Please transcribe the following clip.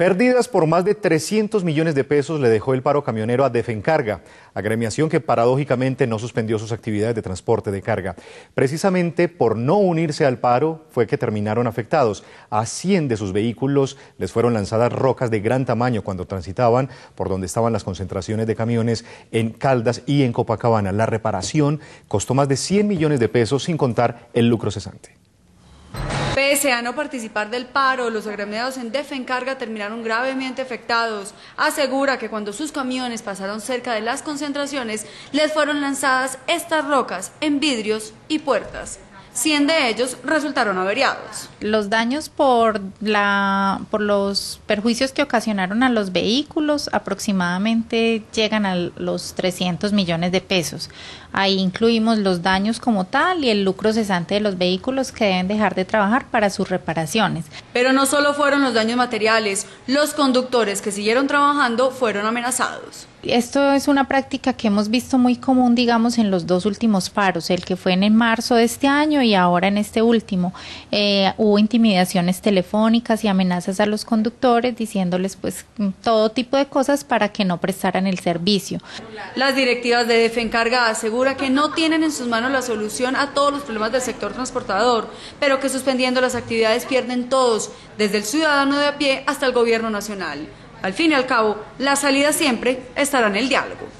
Perdidas por más de 300 millones de pesos le dejó el paro camionero a Defencarga, agremiación que paradójicamente no suspendió sus actividades de transporte de carga. Precisamente por no unirse al paro fue que terminaron afectados. A 100 de sus vehículos les fueron lanzadas rocas de gran tamaño cuando transitaban por donde estaban las concentraciones de camiones en Caldas y en Copacabana. La reparación costó más de 100 millones de pesos sin contar el lucro cesante. Pese a no participar del paro, los agremiados en Defencarga terminaron gravemente afectados. Asegura que cuando sus camiones pasaron cerca de las concentraciones, les fueron lanzadas estas rocas en vidrios y puertas. Cien de ellos resultaron averiados. Los daños por, por los perjuicios que ocasionaron a los vehículos aproximadamente llegan a los 300 millones de pesos. Ahí incluimos los daños como tal y el lucro cesante de los vehículos que deben dejar de trabajar para sus reparaciones. Pero no solo fueron los daños materiales, los conductores que siguieron trabajando fueron amenazados. Esto es una práctica que hemos visto muy común, digamos, en los dos últimos paros, el que fue en el marzo de este año y ahora en este último. Eh, hubo intimidaciones telefónicas y amenazas a los conductores diciéndoles pues todo tipo de cosas para que no prestaran el servicio. Las directivas de Defencarga asegura que no tienen en sus manos la solución a todos los problemas del sector transportador, pero que suspendiendo las actividades pierden todos desde el ciudadano de a pie hasta el gobierno nacional. Al fin y al cabo, la salida siempre estará en el diálogo.